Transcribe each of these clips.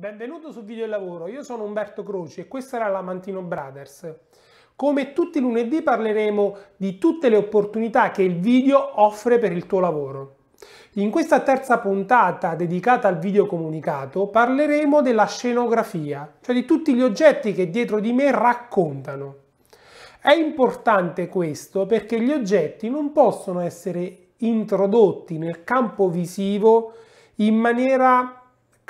Benvenuto su Video Lavoro, io sono Umberto Croci e questa era la Mantino Brothers. Come tutti i lunedì parleremo di tutte le opportunità che il video offre per il tuo lavoro. In questa terza puntata dedicata al video comunicato parleremo della scenografia, cioè di tutti gli oggetti che dietro di me raccontano. È importante questo perché gli oggetti non possono essere introdotti nel campo visivo in maniera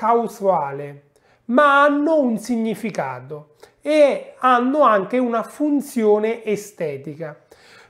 causale, ma hanno un significato e hanno anche una funzione estetica.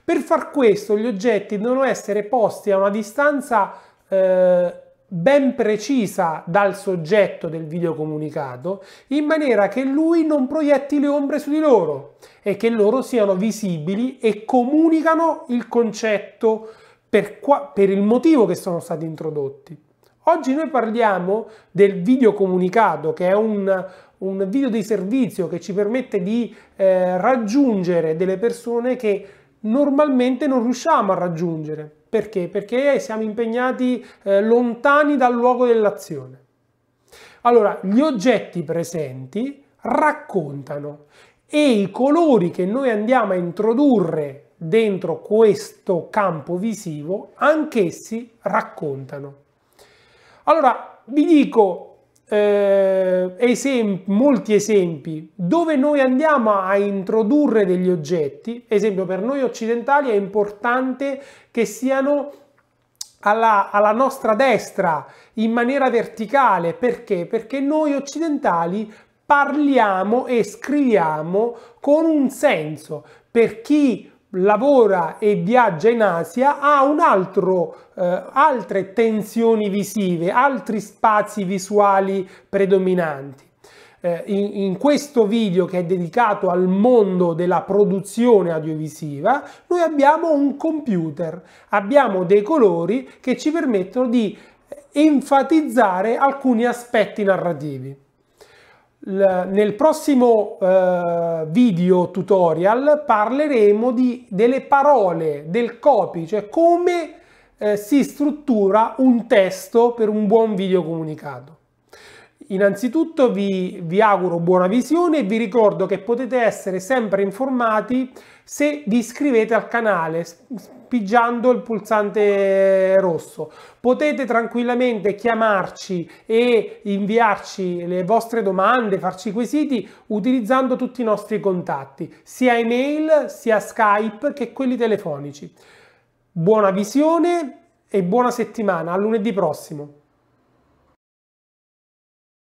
Per far questo gli oggetti devono essere posti a una distanza eh, ben precisa dal soggetto del videocomunicato in maniera che lui non proietti le ombre su di loro e che loro siano visibili e comunicano il concetto per, qua, per il motivo che sono stati introdotti. Oggi noi parliamo del video comunicato, che è un, un video di servizio che ci permette di eh, raggiungere delle persone che normalmente non riusciamo a raggiungere. Perché? Perché siamo impegnati eh, lontani dal luogo dell'azione. Allora, gli oggetti presenti raccontano e i colori che noi andiamo a introdurre dentro questo campo visivo, anch'essi raccontano. Allora, vi dico eh, esempi, molti esempi dove noi andiamo a introdurre degli oggetti, esempio per noi occidentali è importante che siano alla, alla, nostra destra in maniera verticale. Perché? Perché noi occidentali parliamo e scriviamo con un senso. Per chi lavora e viaggia in Asia ha un altro, eh, altre tensioni visive, altri spazi visuali predominanti. Eh, in, in, questo video che è dedicato al mondo della produzione audiovisiva, noi abbiamo un computer, abbiamo dei colori che ci permettono di eh, enfatizzare alcuni aspetti narrativi nel prossimo eh, video tutorial parleremo di, delle parole, del copy, cioè come eh, si struttura un testo per un buon video comunicato. Innanzitutto vi, vi auguro buona visione e vi ricordo che potete essere sempre informati se vi iscrivete al canale pigiando il pulsante rosso. Potete tranquillamente chiamarci e inviarci le vostre domande, farci quesiti utilizzando tutti i nostri contatti, sia email, sia Skype che quelli telefonici. Buona visione e buona settimana, a lunedì prossimo.